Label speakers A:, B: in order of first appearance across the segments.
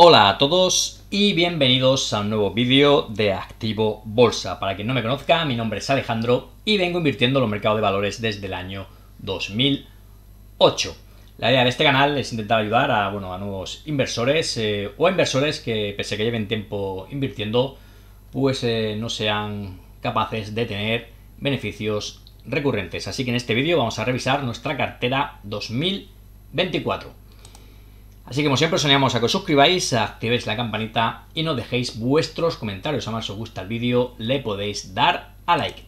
A: Hola a todos y bienvenidos a un nuevo vídeo de Activo Bolsa. Para quien no me conozca, mi nombre es Alejandro y vengo invirtiendo en los mercados de valores desde el año 2008. La idea de este canal es intentar ayudar a, bueno, a nuevos inversores eh, o a inversores que pese que lleven tiempo invirtiendo, pues eh, no sean capaces de tener beneficios recurrentes. Así que en este vídeo vamos a revisar nuestra cartera 2024. Así que como siempre os animamos a que os suscribáis, activéis la campanita y nos dejéis vuestros comentarios. a más os gusta el vídeo, le podéis dar a like.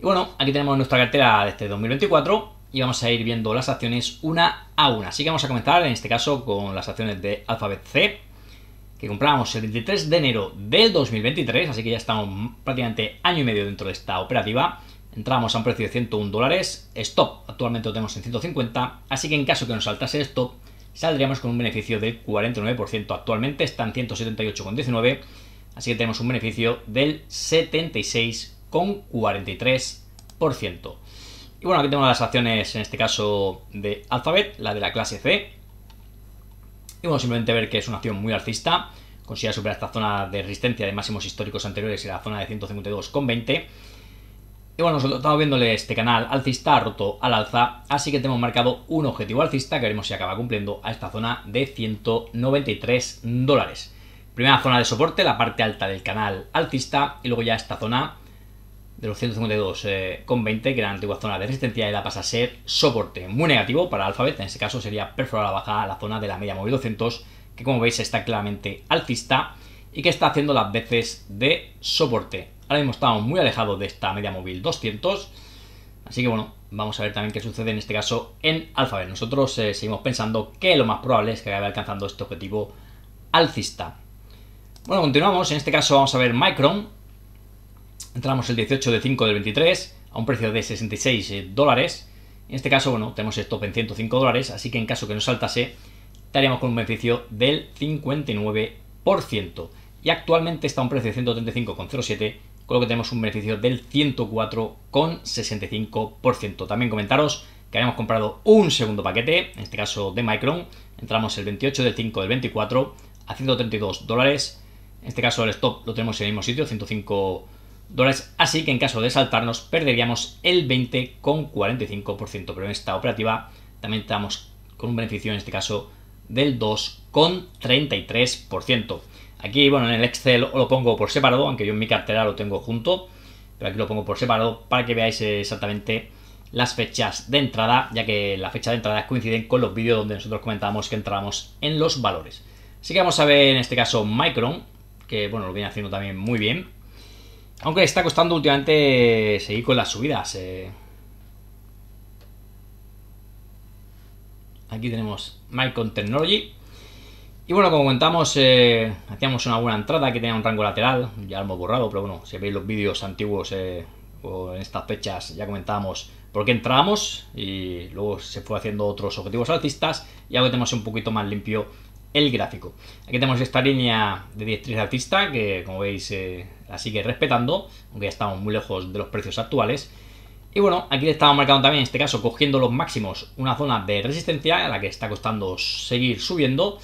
A: Y bueno, aquí tenemos nuestra cartera de este 2024 y vamos a ir viendo las acciones una a una. Así que vamos a comenzar en este caso con las acciones de Alphabet C, que compramos el 23 de enero de 2023, así que ya estamos prácticamente año y medio dentro de esta operativa. Entramos a un precio de 101 dólares, stop actualmente lo tenemos en 150, así que en caso que nos saltase stop, saldríamos con un beneficio del 49%. Actualmente están 178,19, así que tenemos un beneficio del 76,43%. Y bueno, aquí tenemos las acciones, en este caso, de Alphabet, la de la clase C. Y bueno, simplemente ver que es una acción muy alcista. Consigue superar esta zona de resistencia de máximos históricos anteriores y la zona de 152,20. Y bueno, nosotros estamos viéndole este canal alcista roto al alza, así que tenemos marcado un objetivo alcista que veremos si acaba cumpliendo a esta zona de 193 dólares. Primera zona de soporte, la parte alta del canal alcista, y luego ya esta zona de los 152,20, eh, que era la antigua zona de resistencia, y la pasa a ser soporte muy negativo para Alphabet, en ese caso sería perforar la baja la zona de la media móvil 200, que como veis está claramente alcista y que está haciendo las veces de soporte. Ahora mismo estamos muy alejados de esta media móvil 200. Así que bueno, vamos a ver también qué sucede en este caso en Alphabet. Nosotros eh, seguimos pensando que lo más probable es que acabe alcanzando este objetivo alcista. Bueno, continuamos. En este caso vamos a ver Micron. Entramos el 18 de 5 del 23 a un precio de 66 eh, dólares. En este caso, bueno, tenemos esto en 105 dólares, así que en caso que nos saltase, estaríamos con un beneficio del 59%. Y actualmente está a un precio de 135,07 con lo que tenemos un beneficio del 104,65%. También comentaros que habíamos comprado un segundo paquete, en este caso de Micron, entramos el 28 del 5 del 24 a 132 dólares, en este caso el stop lo tenemos en el mismo sitio, 105 dólares, así que en caso de saltarnos perderíamos el 20,45%, pero en esta operativa también estamos con un beneficio en este caso del 2,33%. Aquí, bueno, en el Excel lo pongo por separado, aunque yo en mi cartera lo tengo junto, pero aquí lo pongo por separado para que veáis exactamente las fechas de entrada, ya que las fechas de entrada coinciden con los vídeos donde nosotros comentábamos que entrábamos en los valores. Así que vamos a ver en este caso Micron, que bueno, lo viene haciendo también muy bien. Aunque está costando últimamente seguir con las subidas. Eh. Aquí tenemos Micron Technology, y bueno, como comentamos, eh, hacíamos una buena entrada que tenía un rango lateral, ya lo hemos borrado, pero bueno, si veis los vídeos antiguos eh, o en estas fechas ya comentábamos por qué entrábamos y luego se fue haciendo otros objetivos altistas y ahora tenemos un poquito más limpio el gráfico. Aquí tenemos esta línea de directriz artista, que como veis eh, la sigue respetando, aunque ya estamos muy lejos de los precios actuales. Y bueno, aquí le estamos marcando también, en este caso, cogiendo los máximos, una zona de resistencia a la que está costando seguir subiendo.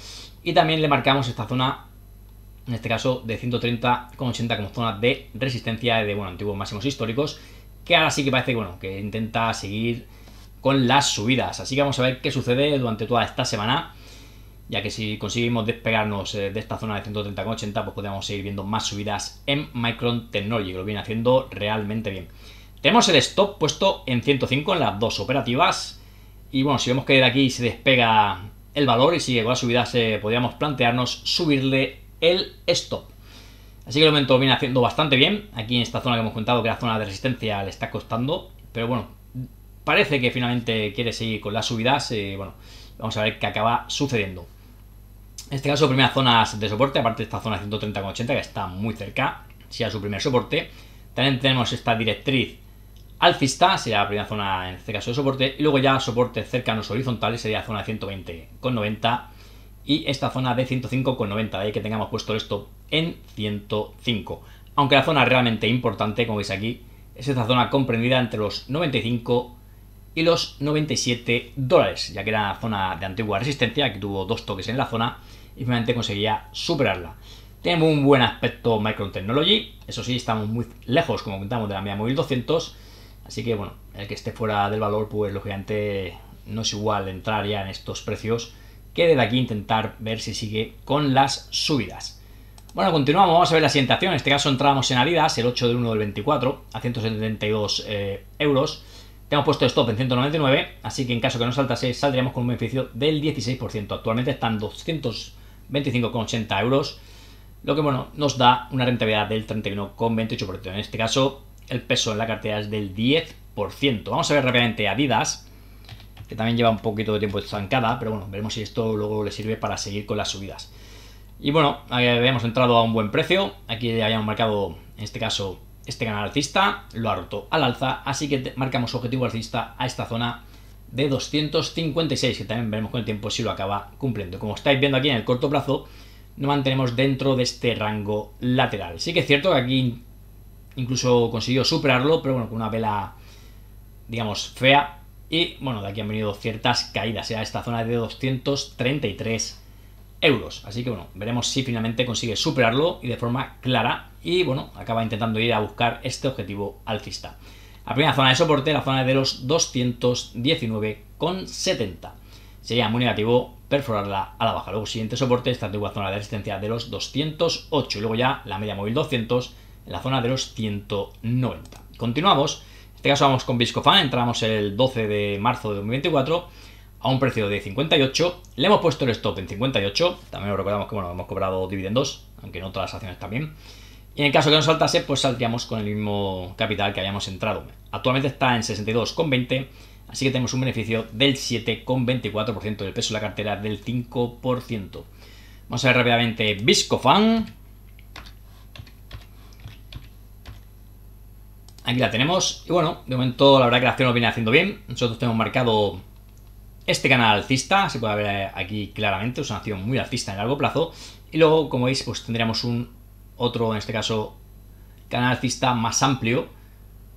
A: Y también le marcamos esta zona, en este caso de 130,80 como zona de resistencia de bueno, antiguos máximos históricos, que ahora sí que parece bueno, que intenta seguir con las subidas. Así que vamos a ver qué sucede durante toda esta semana, ya que si conseguimos despegarnos eh, de esta zona de 130,80, pues podemos seguir viendo más subidas en Micron Technology, que lo viene haciendo realmente bien. Tenemos el stop puesto en 105 en las dos operativas. Y bueno, si vemos que de aquí se despega el valor y si llegó a subidas se, podríamos plantearnos subirle el stop. Así que el momento viene haciendo bastante bien. Aquí en esta zona que hemos contado, que la zona de resistencia le está costando. Pero bueno, parece que finalmente quiere seguir con las subidas. y eh, bueno, vamos a ver qué acaba sucediendo. En este caso, primeras zonas de soporte, aparte de esta zona 130,80 que está muy cerca, si a su primer soporte. También tenemos esta directriz Alcista sería la primera zona, en este caso, de soporte, y luego ya soporte cercanos horizontales sería zona de 120,90 y esta zona de 105,90, de ahí que tengamos puesto esto en 105. Aunque la zona realmente importante, como veis aquí, es esta zona comprendida entre los 95 y los 97 dólares, ya que era la zona de antigua resistencia, que tuvo dos toques en la zona y finalmente conseguía superarla. Tenemos un buen aspecto Micron Technology, eso sí, estamos muy lejos, como comentamos, de la media móvil 200, Así que bueno, el que esté fuera del valor, pues lógicamente no es igual entrar ya en estos precios que desde aquí intentar ver si sigue con las subidas. Bueno, continuamos, vamos a ver la siguiente acción. En este caso entramos en Adidas, el 8 de 1 del 24, a 172 eh, euros. Tenemos puesto stop en 199, así que en caso que no saltase, saldríamos con un beneficio del 16%. Actualmente están 225,80 euros, lo que bueno, nos da una rentabilidad del 31,28%. En este caso, el peso en la cartera es del 10%. Vamos a ver rápidamente Adidas, que también lleva un poquito de tiempo estancada, pero bueno, veremos si esto luego le sirve para seguir con las subidas. Y bueno, habíamos entrado a un buen precio, aquí habíamos marcado, en este caso, este canal alcista, lo ha roto al alza, así que marcamos objetivo alcista a esta zona de 256, que también veremos con el tiempo si lo acaba cumpliendo. Como estáis viendo aquí en el corto plazo, no mantenemos dentro de este rango lateral. Sí que es cierto que aquí incluso consiguió superarlo, pero bueno, con una vela, digamos, fea. Y bueno, de aquí han venido ciertas caídas, ya ¿eh? esta zona de 233 euros. Así que bueno, veremos si finalmente consigue superarlo y de forma clara. Y bueno, acaba intentando ir a buscar este objetivo alcista. La primera zona de soporte, la zona de los 219,70. Sería muy negativo perforarla a la baja. Luego, siguiente soporte, esta antigua zona de resistencia de los 208. Y luego ya la media móvil 200 en la zona de los 190. Continuamos, en este caso vamos con Biscofan, entramos el 12 de marzo de 2024 a un precio de 58, le hemos puesto el stop en 58, también recordamos que bueno, hemos cobrado dividendos, aunque no todas las acciones también, y en el caso que nos saltase, pues saldríamos con el mismo capital que habíamos entrado. Actualmente está en 62,20, así que tenemos un beneficio del 7,24% del peso de la cartera del 5%. Vamos a ver rápidamente Biscofan, Aquí la tenemos. Y bueno, de momento la verdad que la acción lo viene haciendo bien. Nosotros tenemos marcado este canal alcista. Se puede ver eh, aquí claramente. Es una acción muy alcista en el largo plazo. Y luego, como veis, pues tendríamos un otro, en este caso, canal alcista más amplio.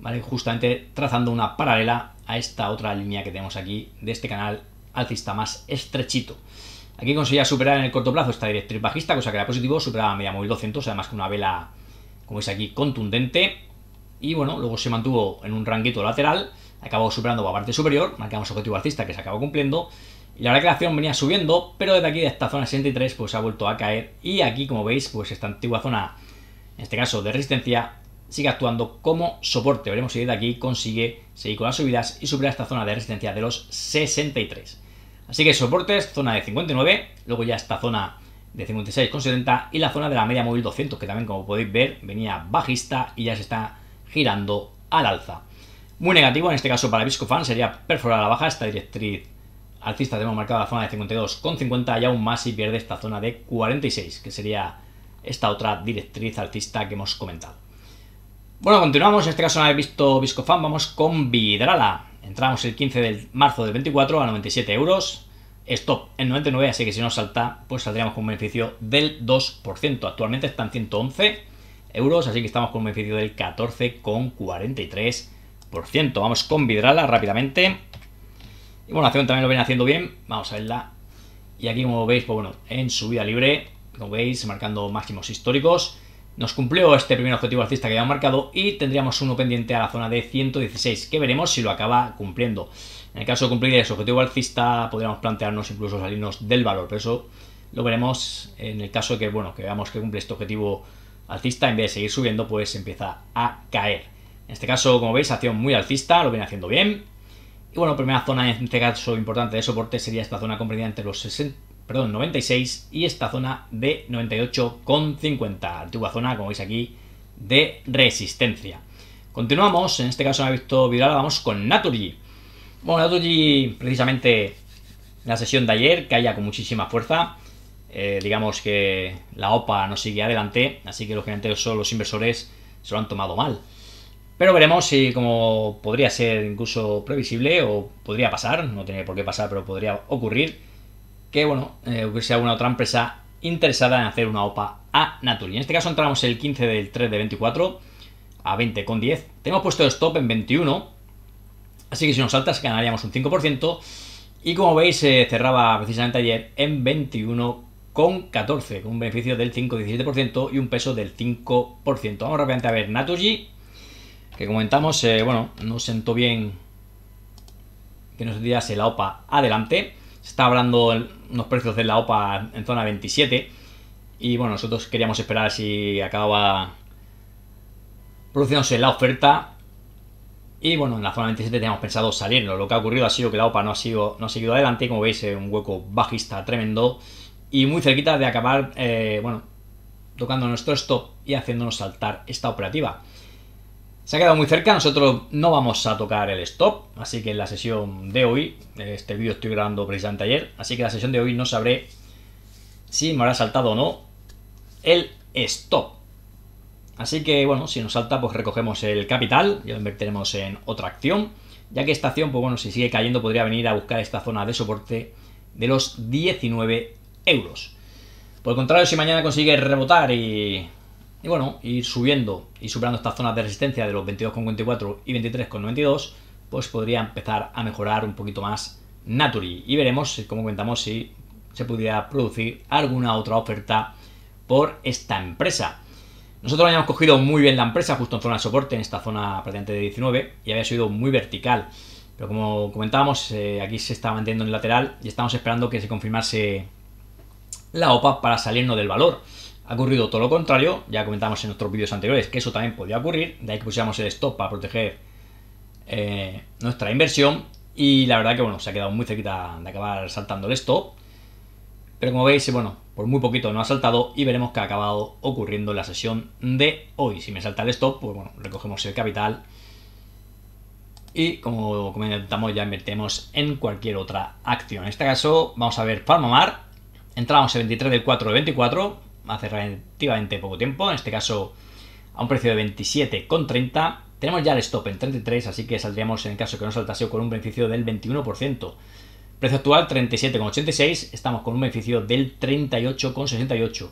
A: ¿Vale? Justamente trazando una paralela a esta otra línea que tenemos aquí de este canal alcista más estrechito. Aquí conseguía superar en el corto plazo esta directriz bajista, cosa que era positivo, superaba media móvil 200, además con una vela, como veis aquí, contundente y bueno, luego se mantuvo en un ranguito lateral, acabó superando la parte superior, marcamos objetivo alcista que se acabó cumpliendo, y la verdad venía subiendo, pero desde aquí, de esta zona 63, pues ha vuelto a caer, y aquí, como veis, pues esta antigua zona, en este caso de resistencia, sigue actuando como soporte. Veremos si de aquí consigue seguir con las subidas y superar esta zona de resistencia de los 63. Así que soportes, zona de 59, luego ya esta zona de 56,70 y la zona de la media móvil 200, que también como podéis ver venía bajista y ya se está girando al alza. Muy negativo en este caso para Viscofan sería perforar la baja esta directriz alcista tenemos marcada la zona de 52,50 y aún más si pierde esta zona de 46 que sería esta otra directriz alcista que hemos comentado. Bueno, continuamos, en este caso no habéis visto Viscofan, vamos con Vidrala. Entramos el 15 de marzo del 24 a 97 euros, stop en 99, así que si no salta, pues saldríamos con un beneficio del 2%. Actualmente están en 111 así que estamos con un beneficio del 14,43%. Vamos con Vidrala rápidamente. Y bueno, Acción también lo viene haciendo bien. Vamos a verla. Y aquí, como veis, pues bueno, en subida libre, como veis, marcando máximos históricos. Nos cumplió este primer objetivo alcista que habíamos marcado y tendríamos uno pendiente a la zona de 116, que veremos si lo acaba cumpliendo. En el caso de cumplir ese objetivo alcista, podríamos plantearnos incluso salirnos del valor, pero eso lo veremos en el caso de que, bueno, que veamos que cumple este objetivo alcista, en vez de seguir subiendo, pues empieza a caer. En este caso, como veis, acción muy alcista, lo viene haciendo bien. Y bueno, primera zona en este caso importante de soporte sería esta zona comprendida entre los perdón, 96 y esta zona de 98,50. Antigua zona, como veis aquí, de resistencia. Continuamos, en este caso me ha visto viral, vamos con Naturgy. Bueno, Naturgy precisamente la sesión de ayer caía con muchísima fuerza. Eh, digamos que la OPA no sigue adelante, así que los lógicamente son los inversores se lo han tomado mal. Pero veremos si, como podría ser incluso previsible o podría pasar, no tiene por qué pasar, pero podría ocurrir, que bueno, eh, hubiese alguna otra empresa interesada en hacer una OPA a Naturi. En este caso entramos el 15 del 3 de 24 a 20,10. Tenemos puesto el stop en 21, así que si nos saltas ganaríamos un 5%. Y como veis, se eh, cerraba precisamente ayer en 21 con 14, con un beneficio del 5,17% y un peso del 5%. Vamos rápidamente a ver Natuji, que comentamos, eh, bueno, no sentó bien que nos tirase la OPA adelante. Se está hablando unos los precios de la OPA en zona 27 y bueno, nosotros queríamos esperar si acababa produciéndose la oferta y bueno, en la zona 27 teníamos pensado salirnos. Lo que ha ocurrido ha sido que la OPA no ha, sido, no ha seguido adelante. Como veis, un hueco bajista tremendo y muy cerquita de acabar, eh, bueno, tocando nuestro stop y haciéndonos saltar esta operativa. Se ha quedado muy cerca, nosotros no vamos a tocar el stop, así que en la sesión de hoy, eh, este vídeo estoy grabando precisamente ayer, así que en la sesión de hoy no sabré si me habrá saltado o no el stop. Así que bueno, si nos salta pues recogemos el capital y lo invertiremos en otra acción, ya que esta acción pues bueno, si sigue cayendo podría venir a buscar esta zona de soporte de los 19 euros. Por el contrario, si mañana consigue rebotar y, bueno, ir subiendo y superando estas zonas de resistencia de los 22,54 y 23,92, pues podría empezar a mejorar un poquito más Naturi. Y veremos, como comentamos, si se pudiera producir alguna otra oferta por esta empresa. Nosotros habíamos cogido muy bien la empresa, justo en zona de soporte, en esta zona prácticamente de 19, y había subido muy vertical. Pero como comentábamos, eh, aquí se estaba manteniendo en el lateral y estamos esperando que se confirmase la OPA para salirnos del valor. Ha ocurrido todo lo contrario, ya comentamos en nuestros vídeos anteriores que eso también podía ocurrir, de ahí que pusiéramos el stop para proteger eh, nuestra inversión y la verdad que bueno, se ha quedado muy cerquita de acabar saltando el stop, pero como veis, bueno, por muy poquito no ha saltado y veremos qué ha acabado ocurriendo en la sesión de hoy. Si me salta el stop, pues bueno, recogemos el capital y como comentamos ya invertimos en cualquier otra acción. En este caso vamos a ver Palmamar, entramos el 23 del 4 de 24, hace relativamente poco tiempo, en este caso a un precio de 27,30. Tenemos ya el stop en 33, así que saldríamos en el caso que no saltase con un beneficio del 21%. Precio actual 37,86, estamos con un beneficio del 38,68.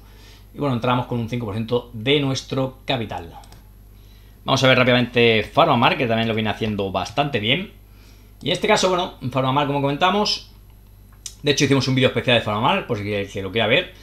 A: Y bueno, entramos con un 5% de nuestro capital. Vamos a ver rápidamente PharmaMark que también lo viene haciendo bastante bien. Y en este caso, bueno, mar como comentamos, de hecho, hicimos un vídeo especial de Faramal, por si el que lo quiera ver.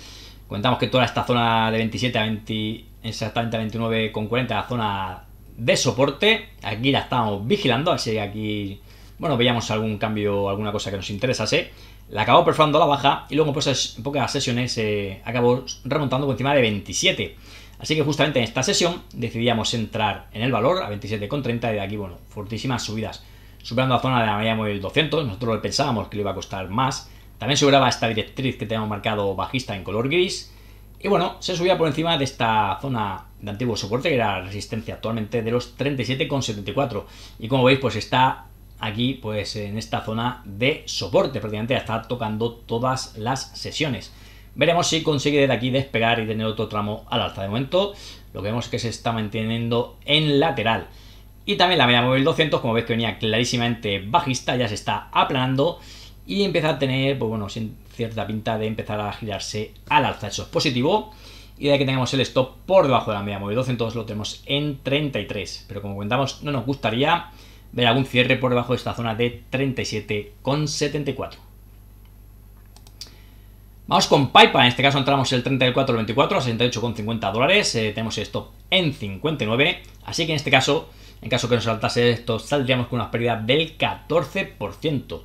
A: contamos que toda esta zona de 27 a 20, exactamente 29,40, la zona de soporte. Aquí la estábamos vigilando, así que aquí, bueno, veíamos algún cambio, alguna cosa que nos interesase. La acabó perforando a la baja y luego en pocas, pocas sesiones eh, acabó remontando por encima de 27. Así que justamente en esta sesión decidíamos entrar en el valor a 27,30 y de aquí, bueno, fortísimas subidas. Superando la zona de la media móvil 200, nosotros pensábamos que le iba a costar más, también sobraba esta directriz que tenemos marcado bajista en color gris. Y bueno, se subía por encima de esta zona de antiguo soporte, que era resistencia actualmente de los 37,74. Y como veis, pues está aquí, pues en esta zona de soporte, prácticamente está tocando todas las sesiones. Veremos si consigue desde aquí despegar y tener otro tramo al alza. De momento, lo que vemos es que se está manteniendo en lateral. Y también la media móvil 200, como veis que venía clarísimamente bajista, ya se está aplanando y empieza a tener, pues bueno, cierta pinta de empezar a girarse al alza. Eso es positivo. Y de que tengamos el stop por debajo de la media móvil 12, entonces lo tenemos en 33. Pero como comentamos, no nos gustaría ver algún cierre por debajo de esta zona de 37,74. Vamos con PayPal, en este caso entramos el 34,24 a 68,50 dólares, eh, tenemos el stop en 59, así que en este caso, en caso que nos saltase esto, saldríamos con una pérdida del 14%.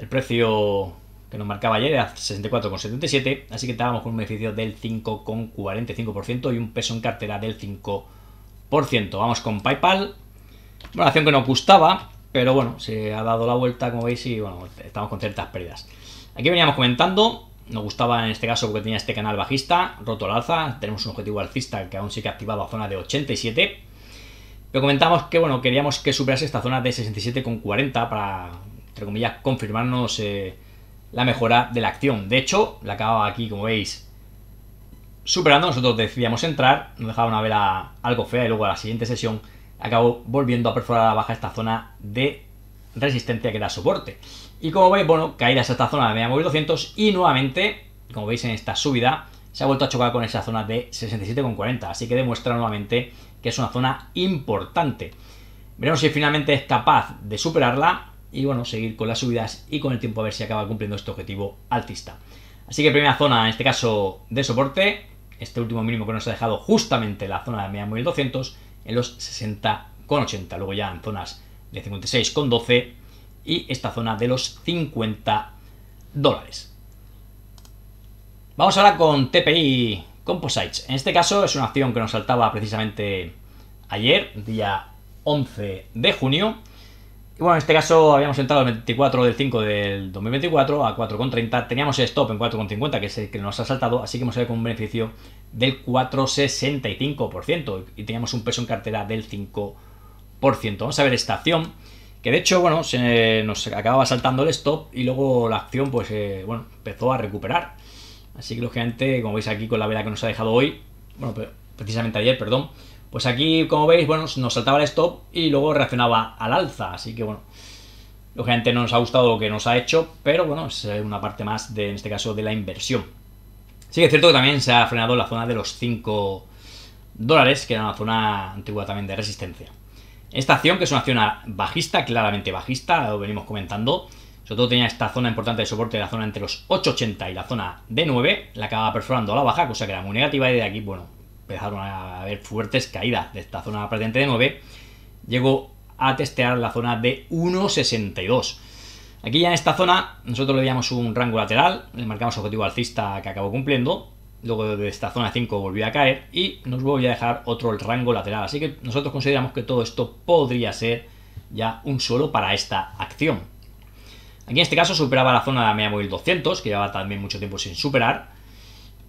A: El precio que nos marcaba ayer era 64,77, así que estábamos con un beneficio del 5,45% y un peso en cartera del 5%. Vamos con PayPal, una acción que nos gustaba, pero bueno, se ha dado la vuelta, como veis, y bueno, estamos con ciertas pérdidas. Aquí veníamos comentando, nos gustaba en este caso porque tenía este canal bajista, roto al alza, tenemos un objetivo alcista que aún sigue activado a zona de 87, pero comentamos que bueno, queríamos que superase esta zona de 67,40 para entre comillas, confirmarnos eh, la mejora de la acción. De hecho, la acababa aquí, como veis, superando. Nosotros decidíamos entrar, nos dejaba una vela algo fea y luego a la siguiente sesión acabó volviendo a perforar a la baja esta zona de resistencia que da soporte. Y como veis, bueno, caídas a esta zona de media móvil 200 y nuevamente, como veis en esta subida, se ha vuelto a chocar con esa zona de 67,40. Así que demuestra nuevamente que es una zona importante. Veremos si finalmente es capaz de superarla y bueno, seguir con las subidas y con el tiempo a ver si acaba cumpliendo este objetivo altista Así que primera zona, en este caso, de soporte, este último mínimo que nos ha dejado justamente la zona de media móvil 200 en los 60,80, luego ya en zonas de 56,12 y esta zona de los 50 dólares. Vamos ahora con TPI Composites. En este caso es una acción que nos saltaba precisamente ayer, día 11 de junio, bueno, en este caso habíamos entrado el 24 del 5 del 2024 a 4,30. Teníamos el stop en 4,50, que es el que nos ha saltado, así que hemos salido con un beneficio del 4,65% y teníamos un peso en cartera del 5%. Vamos a ver esta acción, que de hecho, bueno, se nos acababa saltando el stop y luego la acción, pues, eh, bueno, empezó a recuperar. Así que, lógicamente, como veis aquí con la vela que nos ha dejado hoy, bueno, precisamente ayer, perdón, pues aquí, como veis, bueno, nos saltaba el stop y luego reaccionaba al alza, así que bueno, lógicamente no nos ha gustado lo que nos ha hecho, pero bueno, es eh, una parte más, de, en este caso, de la inversión. Sí que es cierto que también se ha frenado la zona de los 5 dólares, que era una zona antigua también de resistencia. Esta acción, que es una acción bajista, claramente bajista, lo venimos comentando, sobre todo tenía esta zona importante de soporte, la zona entre los 8.80 y la zona de 9, la acababa perforando a la baja, cosa que era muy negativa y de aquí, bueno, empezaron a haber fuertes caídas de esta zona presente de 9, llegó a testear la zona de 1.62. Aquí ya en esta zona nosotros le dimos un rango lateral, le marcamos objetivo alcista que acabó cumpliendo, luego de esta zona 5 volvió a caer y nos volvió a dejar otro rango lateral. Así que nosotros consideramos que todo esto podría ser ya un suelo para esta acción. Aquí en este caso superaba la zona de la media 200, que llevaba también mucho tiempo sin superar,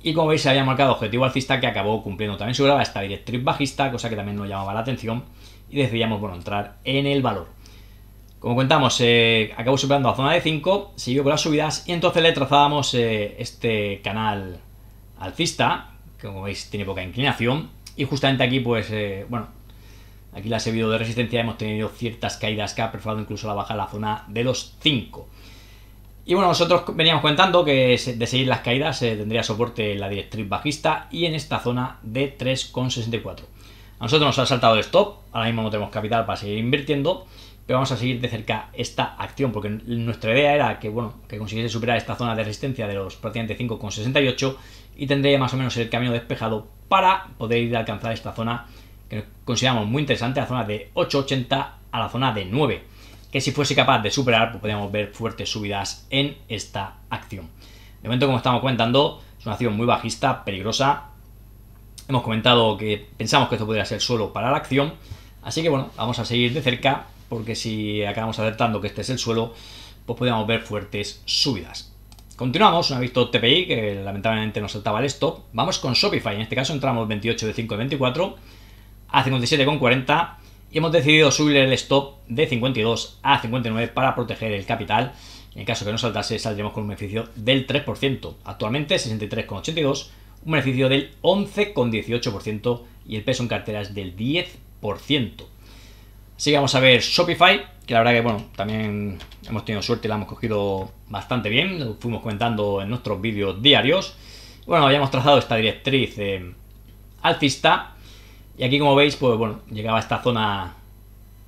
A: y como veis se había marcado objetivo alcista que acabó cumpliendo. También graba, esta directriz bajista, cosa que también nos llamaba la atención. Y decidíamos, bueno, entrar en el valor. Como contamos, eh, acabó superando la zona de 5, siguió con las subidas y entonces le trazábamos eh, este canal alcista, que como veis tiene poca inclinación. Y justamente aquí, pues, eh, bueno, aquí la ha servido de resistencia, hemos tenido ciertas caídas que ha perforado incluso la baja la zona de los 5. Y bueno, nosotros veníamos comentando que de seguir las caídas se tendría soporte la directriz bajista y en esta zona de 3,64. A nosotros nos ha saltado el stop, ahora mismo no tenemos capital para seguir invirtiendo, pero vamos a seguir de cerca esta acción porque nuestra idea era que, bueno, que consiguiese superar esta zona de resistencia de los prácticamente 5,68 y tendría más o menos el camino despejado para poder ir a alcanzar esta zona que consideramos muy interesante, la zona de 8,80 a la zona de 9 que si fuese capaz de superar, pues podríamos ver fuertes subidas en esta acción. De momento, como estamos comentando, es una acción muy bajista, peligrosa. Hemos comentado que pensamos que esto podría ser suelo para la acción. Así que bueno, vamos a seguir de cerca, porque si acabamos acertando que este es el suelo, pues podríamos ver fuertes subidas. Continuamos, una visto TPI, que lamentablemente nos saltaba el stop. Vamos con Shopify, en este caso entramos 28 de 5 de 24 a 57,40 y hemos decidido subir el stop de 52 a 59 para proteger el capital. En caso que no saltase, saldremos con un beneficio del 3%. Actualmente 63,82, un beneficio del 11,18% y el peso en cartera es del 10%. Sigamos a ver Shopify, que la verdad que bueno, también hemos tenido suerte, y la hemos cogido bastante bien, lo fuimos comentando en nuestros vídeos diarios. Bueno, habíamos trazado esta directriz alcista y aquí, como veis, pues bueno, llegaba a esta zona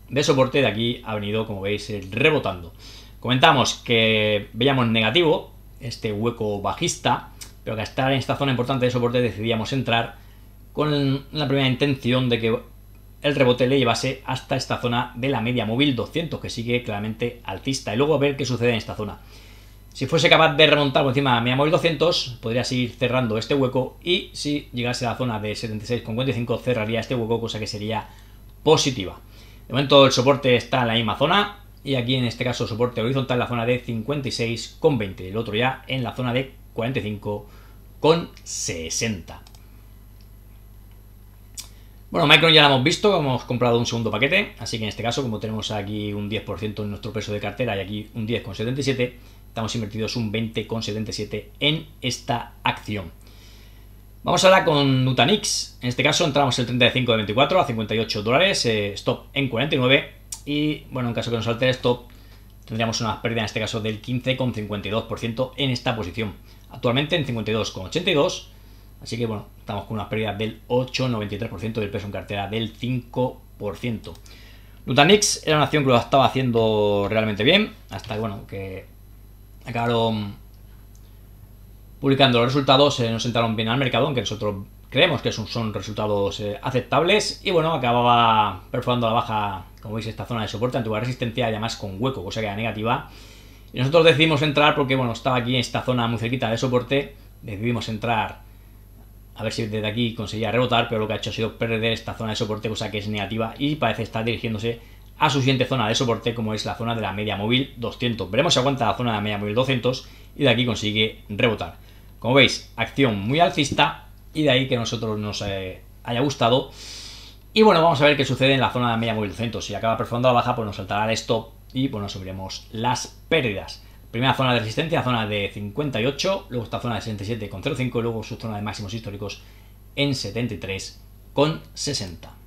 A: de soporte, de aquí ha venido, como veis, rebotando. Comentamos que veíamos negativo este hueco bajista, pero que estar en esta zona importante de soporte decidíamos entrar con la primera intención de que el rebote le llevase hasta esta zona de la media móvil 200, que sigue claramente altista. Y luego a ver qué sucede en esta zona. Si fuese capaz de remontar por encima a mi móvil 200, podría seguir cerrando este hueco y si llegase a la zona de 76,45, cerraría este hueco, cosa que sería positiva. De momento el soporte está en la misma zona y aquí en este caso soporte horizontal en la zona de 56,20, el otro ya en la zona de 45,60. Bueno, Micron ya lo hemos visto, hemos comprado un segundo paquete, así que en este caso como tenemos aquí un 10% en nuestro peso de cartera y aquí un 10,77, Estamos invertidos un 20,77 en esta acción. Vamos ahora con Nutanix. En este caso entramos el 35 de 24 a 58 dólares, eh, stop en 49 y bueno, en caso que nos salte el stop tendríamos una pérdida en este caso del 15,52% en esta posición. Actualmente en 52,82, así que bueno, estamos con una pérdida del 8,93% del peso en cartera del 5%. Nutanix era una acción que lo estaba haciendo realmente bien, hasta bueno, que acabaron publicando los resultados, eh, se nos sentaron bien al mercado, aunque nosotros creemos que son, resultados eh, aceptables. Y bueno, acababa perforando la baja, como veis, esta zona de soporte, antigua resistencia además con hueco, cosa que era negativa. Y nosotros decidimos entrar porque, bueno, estaba aquí en esta zona muy cerquita de soporte. Decidimos entrar a ver si desde aquí conseguía rebotar, pero lo que ha hecho ha sido perder esta zona de soporte, cosa que es negativa y parece estar dirigiéndose a su siguiente zona de soporte, como es la zona de la media móvil 200. Veremos si aguanta la zona de la media móvil 200 y de aquí consigue rebotar. Como veis, acción muy alcista y de ahí que nosotros nos eh, haya gustado. Y bueno, vamos a ver qué sucede en la zona de la media móvil 200. Si acaba perforando la baja, pues nos saltará el stop y pues nos subiremos las pérdidas. Primera zona de resistencia, zona de 58, luego esta zona de 67,05 y luego su zona de máximos históricos en 73,60.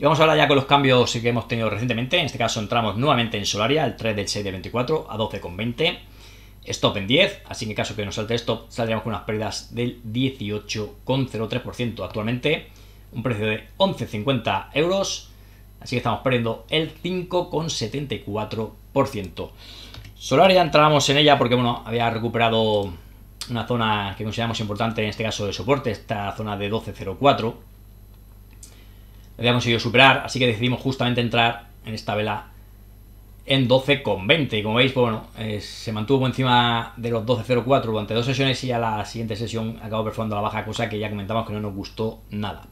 A: Y vamos ahora ya con los cambios que hemos tenido recientemente. En este caso entramos nuevamente en Solaria, el 3 del 6 de 24 a 12,20. Stop en 10, así que en caso que nos salte stop saldríamos con unas pérdidas del 18,03% actualmente. Un precio de 11,50 euros, así que estamos perdiendo el 5,74%. Solaria entramos en ella porque bueno, había recuperado una zona que consideramos importante, en este caso de soporte, esta zona de 12,04 había conseguido superar, así que decidimos justamente entrar en esta vela en 12,20. Y como veis, pues bueno, eh, se mantuvo encima de los 12,04 durante dos sesiones y a la siguiente sesión acabó perforando la baja, cosa que ya comentamos que no nos gustó nada.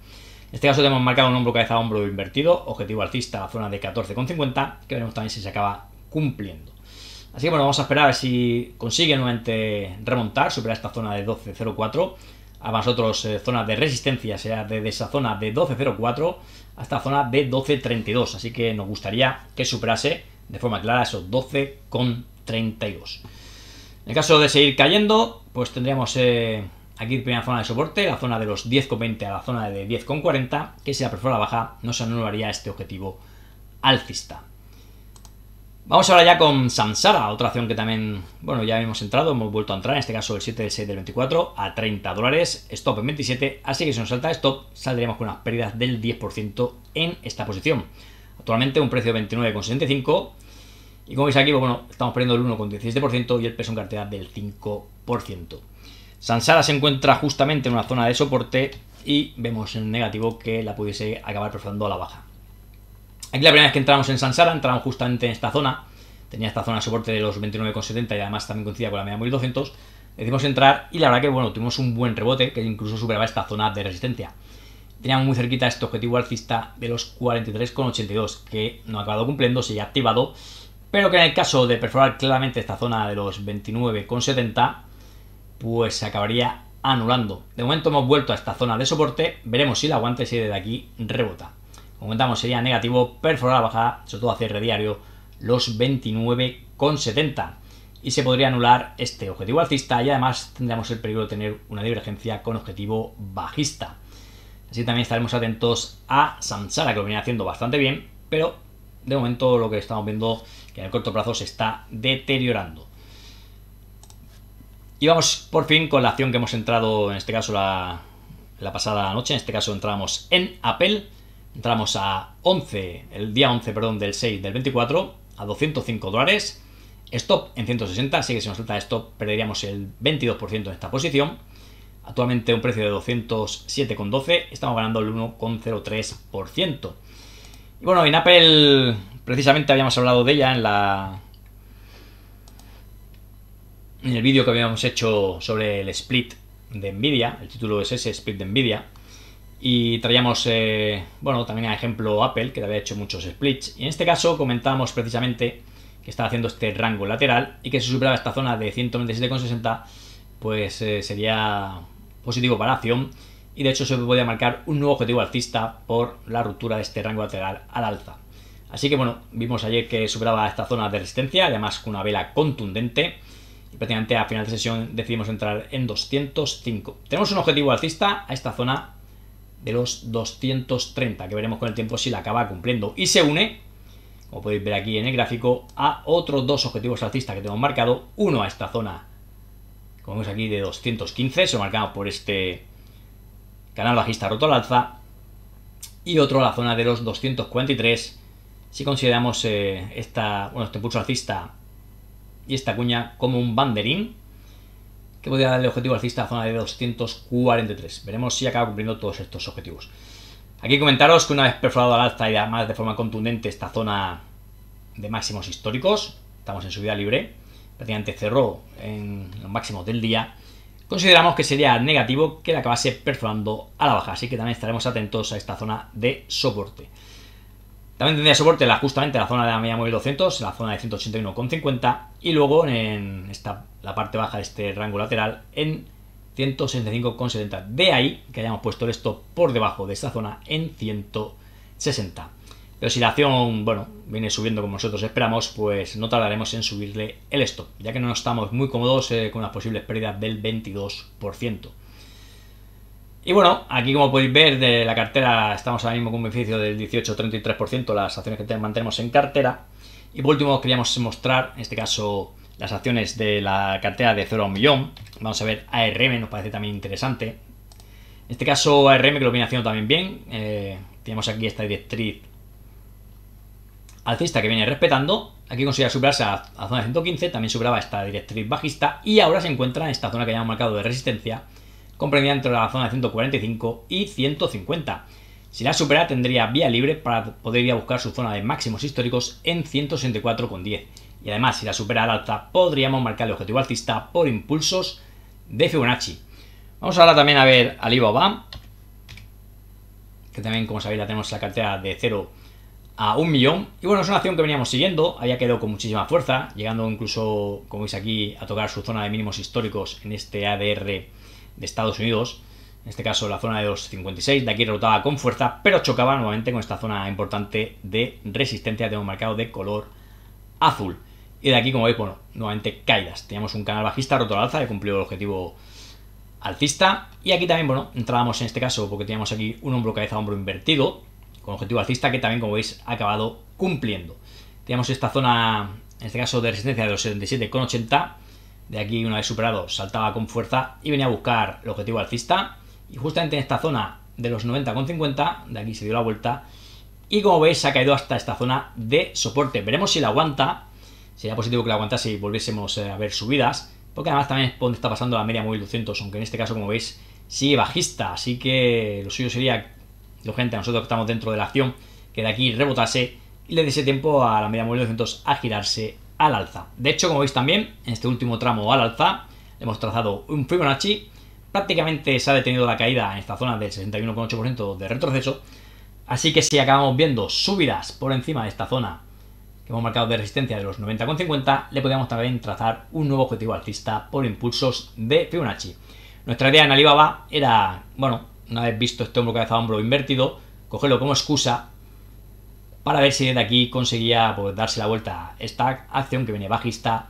A: En este caso tenemos marcado un hombro cabeza a hombro invertido, objetivo alcista a la zona de 14,50, que veremos también si se acaba cumpliendo. Así que bueno, vamos a esperar a ver si consigue nuevamente remontar, superar esta zona de 12,04 a vosotros eh, zonas de resistencia, sea desde esa zona de 12.04 hasta zona de 12.32. Así que nos gustaría que superase de forma clara esos 12.32. En el caso de seguir cayendo, pues tendríamos eh, aquí primera zona de soporte, la zona de los 10,20 a la zona de 10,40, que si la perfora baja no se anularía este objetivo alcista. Vamos ahora ya con Sansara, otra acción que también, bueno, ya hemos entrado, hemos vuelto a entrar, en este caso el 7 del 6 del 24 a 30 dólares, stop en 27, así que si nos salta stop saldríamos con unas pérdidas del 10% en esta posición. Actualmente un precio de 29,65 y como veis aquí, pues bueno, estamos perdiendo el 1,17% y el peso en cartera del 5%. Sansara se encuentra justamente en una zona de soporte y vemos en negativo que la pudiese acabar perfilando a la baja. Aquí la primera vez que entramos en Sansara, entramos justamente en esta zona. Tenía esta zona de soporte de los 29,70 y además también coincidía con la media 200. Decimos entrar y la verdad que, bueno, tuvimos un buen rebote que incluso superaba esta zona de resistencia. Teníamos muy cerquita este objetivo alcista de los 43,82 que no ha acabado cumpliendo, se ha activado. Pero que en el caso de perforar claramente esta zona de los 29,70, pues se acabaría anulando. De momento hemos vuelto a esta zona de soporte, veremos si la aguanta y si aquí rebota como comentamos, sería negativo, perforar la baja, sobre todo a cierre diario, los 29,70. Y se podría anular este objetivo alcista y además tendríamos el peligro de tener una divergencia con objetivo bajista. Así también estaremos atentos a Samsara, que lo viene haciendo bastante bien, pero de momento lo que estamos viendo que en el corto plazo se está deteriorando. Y vamos por fin con la acción que hemos entrado, en este caso la, la pasada noche, en este caso entramos en Apple Entramos a 11, el día 11, perdón, del 6 del 24, a 205 dólares. Stop en 160, así que si nos falta esto perderíamos el 22% en esta posición. Actualmente un precio de 207,12, estamos ganando el 1,03%. Y bueno, en Apple precisamente habíamos hablado de ella en la en el vídeo que habíamos hecho sobre el split de Nvidia, el título es ese, split de Nvidia. Y traíamos, eh, bueno, también a ejemplo Apple, que había hecho muchos splits. Y en este caso comentábamos precisamente que estaba haciendo este rango lateral y que si superaba esta zona de 127,60, pues eh, sería positivo para acción. Y de hecho se podía marcar un nuevo objetivo alcista por la ruptura de este rango lateral al alza. Así que bueno, vimos ayer que superaba esta zona de resistencia, además con una vela contundente. Y prácticamente a final de sesión decidimos entrar en 205. Tenemos un objetivo alcista a esta zona de los 230, que veremos con el tiempo si la acaba cumpliendo. Y se une, como podéis ver aquí en el gráfico, a otros dos objetivos alcistas que tenemos marcado. Uno a esta zona, como vemos aquí, de 215, se marcado por este canal bajista roto al alza. Y otro a la zona de los 243, si consideramos eh, esta, este pulso alcista y esta cuña como un banderín, que podría darle el objetivo alcista a la zona de 243. Veremos si acaba cumpliendo todos estos objetivos. Aquí comentaros que una vez perforado al alza y además de forma contundente esta zona de máximos históricos, estamos en subida libre, prácticamente cerró en los máximos del día, consideramos que sería negativo que la acabase perforando a la baja, así que también estaremos atentos a esta zona de soporte. También tendría soporte la, justamente la zona de la media móvil 200, la zona de 181,50 y luego en esta, la parte baja de este rango lateral en 165,70. De ahí que hayamos puesto el stop por debajo de esta zona en 160. pero si La acción bueno, viene subiendo como nosotros esperamos, pues no tardaremos en subirle el stop, ya que no estamos muy cómodos eh, con las posibles pérdidas del 22%. Y bueno, aquí como podéis ver de la cartera estamos ahora mismo con un beneficio del 18-33% las acciones que mantenemos en cartera. Y por último queríamos mostrar, en este caso, las acciones de la cartera de 0 a 1 millón. Vamos a ver ARM, nos parece también interesante. En este caso ARM que lo viene haciendo también bien. Eh, tenemos aquí esta directriz alcista que viene respetando. Aquí conseguía superarse a, la zona de 115, también superaba esta directriz bajista y ahora se encuentra en esta zona que hemos marcado de resistencia comprendida entre la zona de 145 y 150. Si la supera tendría vía libre para poder ir a buscar su zona de máximos históricos en 164,10. Y además, si la supera al alza, podríamos marcar el objetivo alcista por impulsos de Fibonacci. Vamos ahora también a ver Alibaba, que también, como sabéis, la tenemos la cartera de 0 a 1 millón. Y bueno, es una acción que veníamos siguiendo, había quedado con muchísima fuerza, llegando incluso, como veis aquí, a tocar su zona de mínimos históricos en este ADR de Estados Unidos, en este caso la zona de los 56, de aquí rotaba con fuerza, pero chocaba nuevamente con esta zona importante de resistencia, tenemos marcado de color azul. Y de aquí, como veis, bueno, nuevamente caídas. Teníamos un canal bajista roto al alza, he cumplido el objetivo alcista. Y aquí también, bueno, entrábamos en este caso porque teníamos aquí un hombro cabeza hombro invertido, con objetivo alcista que también, como veis, ha acabado cumpliendo. Teníamos esta zona, en este caso, de resistencia de los 77,80 de aquí, una vez superado, saltaba con fuerza y venía a buscar el objetivo alcista. Y justamente en esta zona de los 90,50, de aquí se dio la vuelta. Y como veis, se ha caído hasta esta zona de soporte. Veremos si la aguanta. Sería positivo que la aguantase y volviésemos eh, a ver subidas. Porque además también es donde está pasando la media móvil 200, aunque en este caso, como veis, sigue bajista. Así que lo suyo sería, lo gente, nosotros que estamos dentro de la acción, que de aquí rebotase y le diese tiempo a la media móvil 200 a girarse al alza. De hecho, como veis también, en este último tramo al alza hemos trazado un Fibonacci. Prácticamente se ha detenido la caída en esta zona del 61,8% de retroceso. Así que si acabamos viendo subidas por encima de esta zona que hemos marcado de resistencia de los 90,50, le podríamos también trazar un nuevo objetivo alcista por impulsos de Fibonacci. Nuestra idea en Alibaba era, bueno, una vez visto este hombro cabeza hombro invertido, cogerlo como excusa para ver si de aquí conseguía pues, darse la vuelta a esta acción que venía bajista.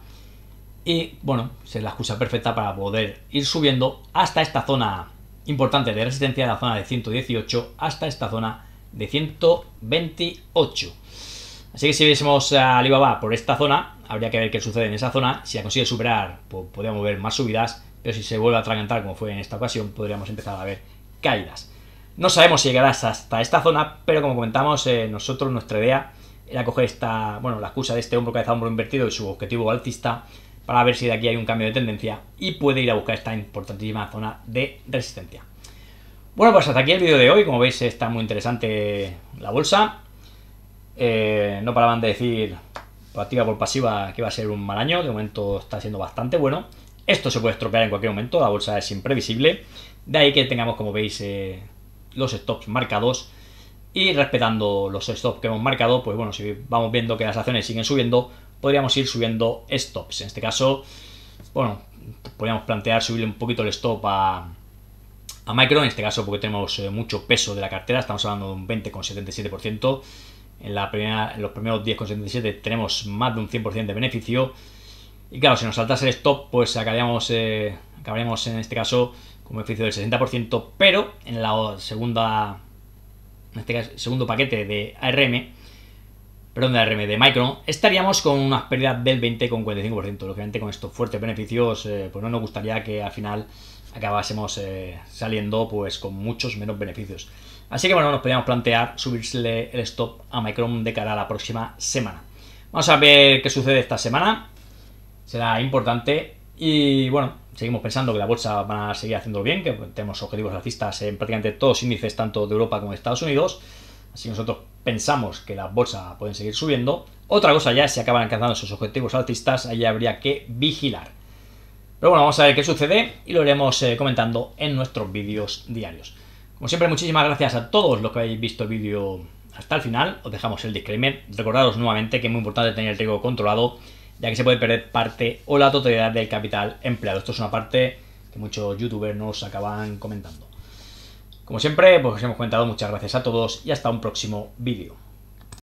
A: Y bueno, es la excusa perfecta para poder ir subiendo hasta esta zona importante de resistencia, la zona de 118, hasta esta zona de 128. Así que si viésemos a Alibaba por esta zona, habría que ver qué sucede en esa zona. Si la consigue superar, pues podríamos ver más subidas, pero si se vuelve a atragantar como fue en esta ocasión, podríamos empezar a ver caídas. No sabemos si llegarás hasta esta zona, pero como comentamos, eh, nosotros nuestra idea era coger esta, bueno, la excusa de este hombro cabeza hombro invertido y su objetivo alcista para ver si de aquí hay un cambio de tendencia y puede ir a buscar esta importantísima zona de resistencia. Bueno, pues hasta aquí el vídeo de hoy. Como veis, está muy interesante la bolsa. Eh, no paraban de decir por activa por pasiva que va a ser un mal año. De momento está siendo bastante bueno. Esto se puede estropear en cualquier momento. La bolsa es imprevisible. De ahí que tengamos, como veis, eh, los stops marcados y respetando los stops que hemos marcado, pues bueno, si vamos viendo que las acciones siguen subiendo, podríamos ir subiendo stops. En este caso, bueno, podríamos plantear subirle un poquito el stop a, micro en este caso porque tenemos eh, mucho peso de la cartera, estamos hablando de un 20,77%. En, la primera, en los primeros 10,77 tenemos más de un 100% de beneficio. Y claro, si nos saltase el stop, pues acabaríamos, eh, acabaríamos en este caso con beneficio del 60%, pero en la segunda, en este segundo paquete de ARM, perdón, de ARM, de Micron, estaríamos con unas pérdidas del 20,45%. Lógicamente con estos fuertes beneficios, eh, pues no nos gustaría que al final acabásemos eh, saliendo pues con muchos menos beneficios. Así que bueno, nos podríamos plantear subirle el stop a Micron de cara a la próxima semana. Vamos a ver qué sucede esta semana. Será importante y bueno, seguimos pensando que la bolsa va a seguir haciendo bien, que tenemos objetivos alcistas en prácticamente todos los índices, tanto de Europa como de Estados Unidos. Así que nosotros pensamos que las bolsas pueden seguir subiendo. Otra cosa ya, si acaban alcanzando esos objetivos alcistas, ahí habría que vigilar. Pero bueno, vamos a ver qué sucede y lo iremos eh, comentando en nuestros vídeos diarios. Como siempre, muchísimas gracias a todos los que habéis visto el vídeo hasta el final. Os dejamos el disclaimer. Recordaros nuevamente que es muy importante tener el riesgo controlado ya que se puede perder parte o la totalidad del capital empleado. Esto es una parte que muchos youtubers nos acaban comentando. Como siempre, pues os hemos comentado, muchas gracias a todos y hasta un próximo vídeo.